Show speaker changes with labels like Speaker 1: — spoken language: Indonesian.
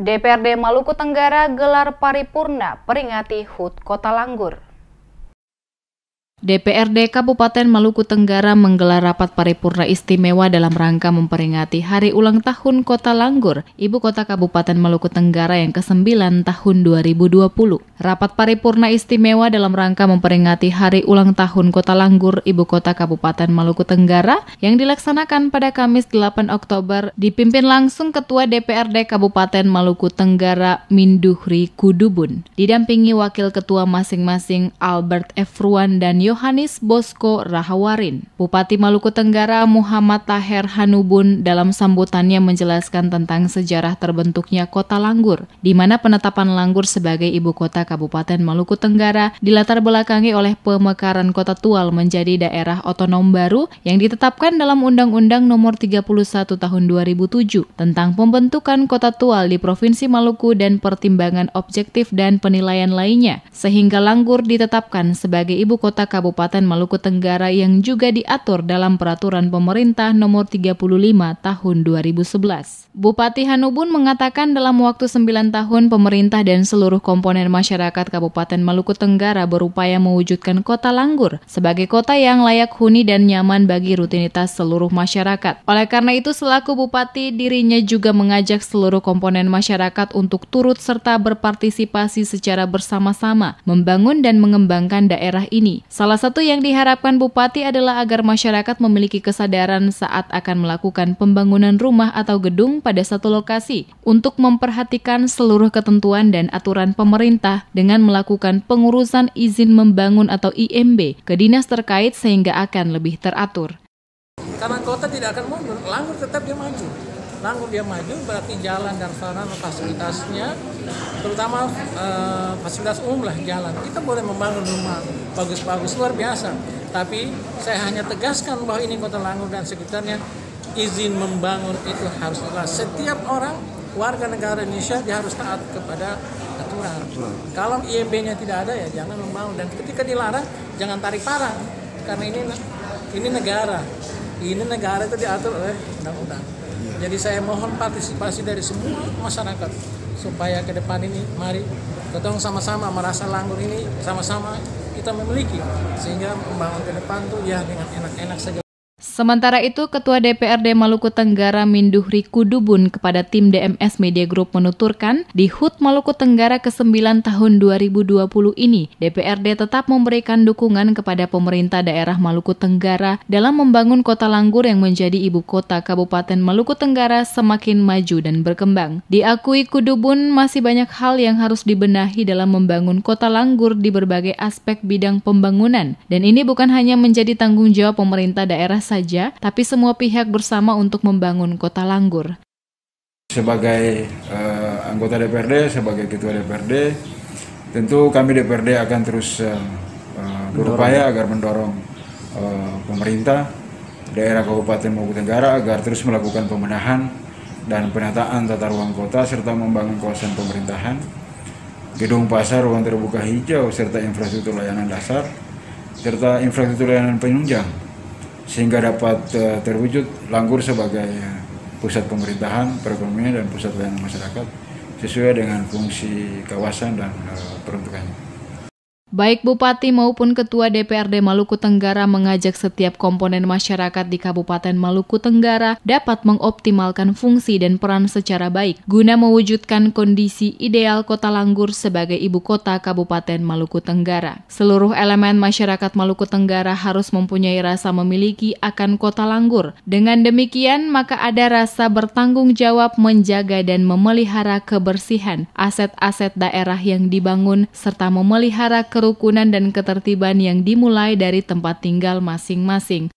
Speaker 1: DPRD Maluku Tenggara gelar paripurna peringati HUT Kota Langgur. DPRD Kabupaten Maluku Tenggara menggelar rapat paripurna istimewa dalam rangka memperingati Hari Ulang Tahun Kota Langgur, Ibu Kota Kabupaten Maluku Tenggara yang ke-9 tahun 2020. Rapat paripurna istimewa dalam rangka memperingati Hari Ulang Tahun Kota Langgur, Ibu Kota Kabupaten Maluku Tenggara yang dilaksanakan pada Kamis 8 Oktober dipimpin langsung Ketua DPRD Kabupaten Maluku Tenggara Minduhri Kudubun, didampingi Wakil Ketua masing-masing Albert Efruan dan Yo Yohanes Bosco Rahawarin. Bupati Maluku Tenggara Muhammad Taher Hanubun dalam sambutannya menjelaskan tentang sejarah terbentuknya kota Langgur, di mana penetapan Langgur sebagai ibu kota Kabupaten Maluku Tenggara dilatar belakangi oleh pemekaran kota Tual menjadi daerah otonom baru yang ditetapkan dalam Undang-Undang Nomor 31 Tahun 2007 tentang pembentukan kota Tual di Provinsi Maluku dan pertimbangan objektif dan penilaian lainnya, sehingga Langgur ditetapkan sebagai ibu kota Kabupaten Kabupaten Maluku Tenggara yang juga diatur dalam peraturan pemerintah nomor 35 tahun 2011. Bupati Hanubun mengatakan dalam waktu 9 tahun pemerintah dan seluruh komponen masyarakat Kabupaten Maluku Tenggara berupaya mewujudkan Kota Langgur sebagai kota yang layak huni dan nyaman bagi rutinitas seluruh masyarakat. Oleh karena itu selaku bupati dirinya juga mengajak seluruh komponen masyarakat untuk turut serta berpartisipasi secara bersama-sama membangun dan mengembangkan daerah ini. Salah Salah satu yang diharapkan bupati adalah agar masyarakat memiliki kesadaran saat akan melakukan pembangunan rumah atau gedung pada satu lokasi untuk memperhatikan seluruh ketentuan dan aturan pemerintah dengan melakukan pengurusan izin membangun atau IMB ke dinas terkait sehingga akan lebih teratur.
Speaker 2: Karena kota tidak akan mundur, langgur tetap dia maju. Langgur dia maju berarti jalan dan sarana fasilitasnya terutama eh, fasilitas umum lah jalan kita boleh membangun rumah bagus-bagus luar biasa tapi saya hanya tegaskan bahwa ini kota Langgur dan sekitarnya izin membangun itu haruslah setiap orang warga negara Indonesia dia harus taat kepada aturan. Kalau IMB-nya e tidak ada ya jangan membangun dan ketika dilarang jangan tarik parang karena ini ini negara. Ini negara itu diatur oleh undang-undang. Jadi saya mohon partisipasi dari semua masyarakat supaya ke depan ini mari kita sama-sama merasa Langgur ini sama-sama kita memiliki sehingga membangun ke depan tuh ya dengan enak-enak saja.
Speaker 1: Sementara itu, Ketua DPRD Maluku Tenggara Minduhri Kudubun kepada tim DMS Media Group menuturkan, di HUT Maluku Tenggara ke-9 tahun 2020 ini, DPRD tetap memberikan dukungan kepada pemerintah daerah Maluku Tenggara dalam membangun kota Langgur yang menjadi ibu kota Kabupaten Maluku Tenggara semakin maju dan berkembang. Diakui Kudubun masih banyak hal yang harus dibenahi dalam membangun kota Langgur di berbagai aspek bidang pembangunan, dan ini bukan hanya menjadi tanggung jawab pemerintah daerah saja, tapi semua pihak bersama untuk membangun kota Langgur.
Speaker 3: Sebagai uh, anggota DPRD, sebagai ketua DPRD, tentu kami DPRD akan terus uh, berupaya agar mendorong uh, pemerintah daerah Kabupaten Maluku Tenggara agar terus melakukan pemenahan dan penataan tata ruang kota serta membangun kawasan pemerintahan, gedung pasar, ruang terbuka hijau serta infrastruktur layanan dasar serta infrastruktur layanan penunjang sehingga dapat uh, terwujud Langgur sebagai eh, pusat pemerintahan, perekonomian dan pusat layanan masyarakat sesuai dengan fungsi kawasan dan uh, peruntukannya.
Speaker 1: Baik Bupati maupun Ketua DPRD Maluku Tenggara mengajak setiap komponen masyarakat di Kabupaten Maluku Tenggara dapat mengoptimalkan fungsi dan peran secara baik guna mewujudkan kondisi ideal Kota Langgur sebagai ibu kota Kabupaten Maluku Tenggara. Seluruh elemen masyarakat Maluku Tenggara harus mempunyai rasa memiliki akan Kota Langgur. Dengan demikian, maka ada rasa bertanggung jawab menjaga dan memelihara kebersihan aset-aset daerah yang dibangun serta memelihara ke kerukunan dan ketertiban yang dimulai dari tempat tinggal masing-masing.